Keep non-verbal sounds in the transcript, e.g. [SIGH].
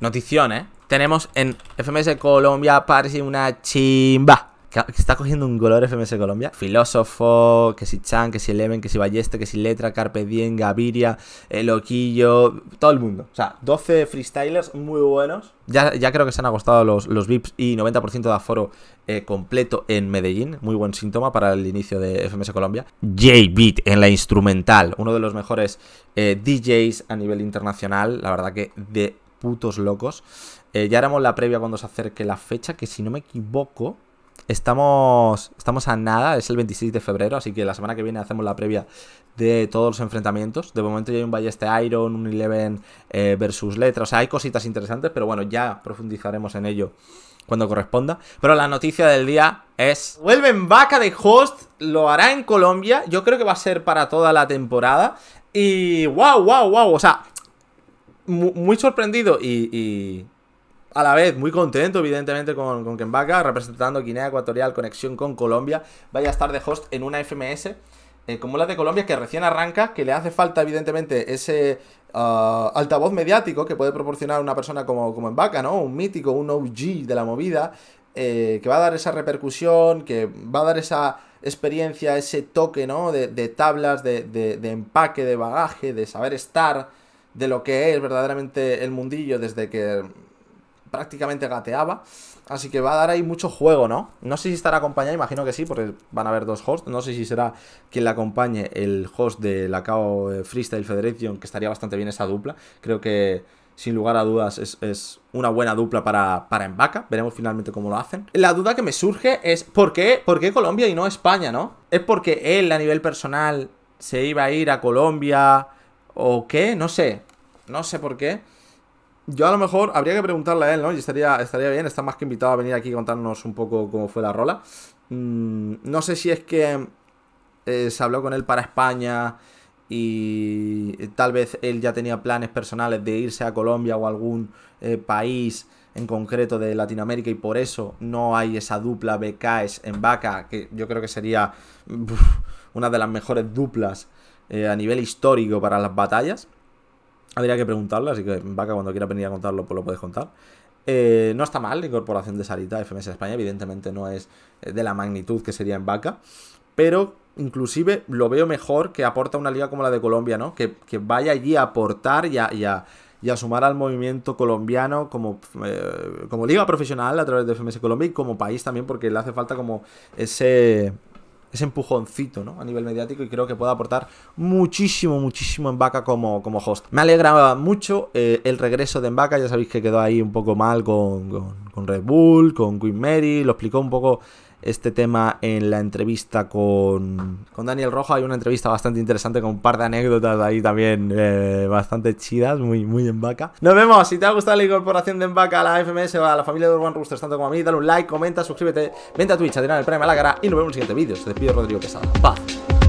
Noticiones. Tenemos en FMS Colombia parece una chimba. Que está cogiendo un color FMS Colombia. Filósofo, que si Chan, que si Eleven, que si Balleste, que si Letra, Carpe Diem, Gaviria, Loquillo, todo el mundo. O sea, 12 freestylers muy buenos. Ya, ya creo que se han agostado los, los VIPs y 90% de aforo eh, completo en Medellín. Muy buen síntoma para el inicio de FMS Colombia. J-Beat en la instrumental, uno de los mejores eh, DJs a nivel internacional. La verdad que de putos locos. Eh, ya haremos la previa cuando se acerque la fecha, que si no me equivoco, estamos, estamos a nada, es el 26 de febrero, así que la semana que viene hacemos la previa de todos los enfrentamientos. De momento ya hay un Balleste Iron, un Eleven eh, versus Letra, o sea, hay cositas interesantes, pero bueno, ya profundizaremos en ello cuando corresponda. Pero la noticia del día es... Vuelven vaca de host, lo hará en Colombia, yo creo que va a ser para toda la temporada. Y wow, wow, wow, o sea, muy, sorprendido y, a la vez muy contento, evidentemente, con, con vaca representando Guinea Ecuatorial, conexión con Colombia. Vaya a estar de host en una FMS. Eh, como la de Colombia, que recién arranca, que le hace falta, evidentemente, ese ah, altavoz mediático que puede proporcionar una persona como, como vaca, ¿no? Un mítico, un OG de la movida, eh, que va a dar esa repercusión, que va a dar esa experiencia, ese toque, ¿no? De, tablas, de, empaque, de bagaje, de saber estar de lo que es verdaderamente el mundillo desde que prácticamente gateaba. Así que va a dar ahí mucho juego, ¿no? No sé si estará acompañado imagino que sí, porque van a haber dos hosts. No sé si será quien le acompañe el host de la KO Freestyle Federation, que estaría bastante bien esa dupla. Creo que sin lugar a dudas es, una buena dupla para, para Embaca. Veremos finalmente cómo lo hacen. La duda que me surge es ¿por qué, por qué Colombia y no España, ¿no? ¿Es porque él a nivel personal se iba a ir a Colombia? ¿O qué? No sé. No sé por qué. Yo a lo mejor habría que preguntarle a él, ¿no? Y estaría, estaría bien, está más que invitado a venir aquí y contarnos un poco cómo fue la rola. Mm, no sé si es que eh, se habló con él para España y tal vez él ya tenía planes personales de irse a Colombia o algún eh, país en concreto de Latinoamérica y por eso no hay esa dupla BKs en vaca, que yo creo que sería [LAUGHS] una de las mejores duplas eh, a nivel histórico para las batallas. Habría que preguntarlo, así que en Vaca cuando quiera venir a contarlo, pues lo puedes contar. Eh, no está mal la incorporación de Sarita a FMS España, evidentemente no es eh, de la magnitud que sería en Vaca, pero inclusive lo veo mejor que aporta una liga como la de Colombia, ¿no? Que, vaya allí a aportar y a, sumar al movimiento colombiano como, como liga profesional a través de FMS Colombia y como país también, porque le hace falta como ese ese empujoncito ¿no? a nivel mediático y creo que puede aportar muchísimo, muchísimo en vaca como, como host. Me alegra mucho eh, el regreso de Embaca, ya sabéis que quedó ahí un poco mal con, con Red Bull, con Queen Mary, lo explicó un poco este tema en la entrevista con, con Daniel Rojo. Hay una entrevista bastante interesante con un par de anécdotas ahí también eh, bastante chidas, muy, muy en vaca. Nos vemos. Si te ha gustado la incorporación de en vaca a la FMS o a la familia de Urban Roosters, tanto como a mí, dale un like, comenta, suscríbete, vente a Twitch, a tirar el premio a la cara y nos vemos en el siguiente vídeo. Se despide Rodrigo Pesado, Paz.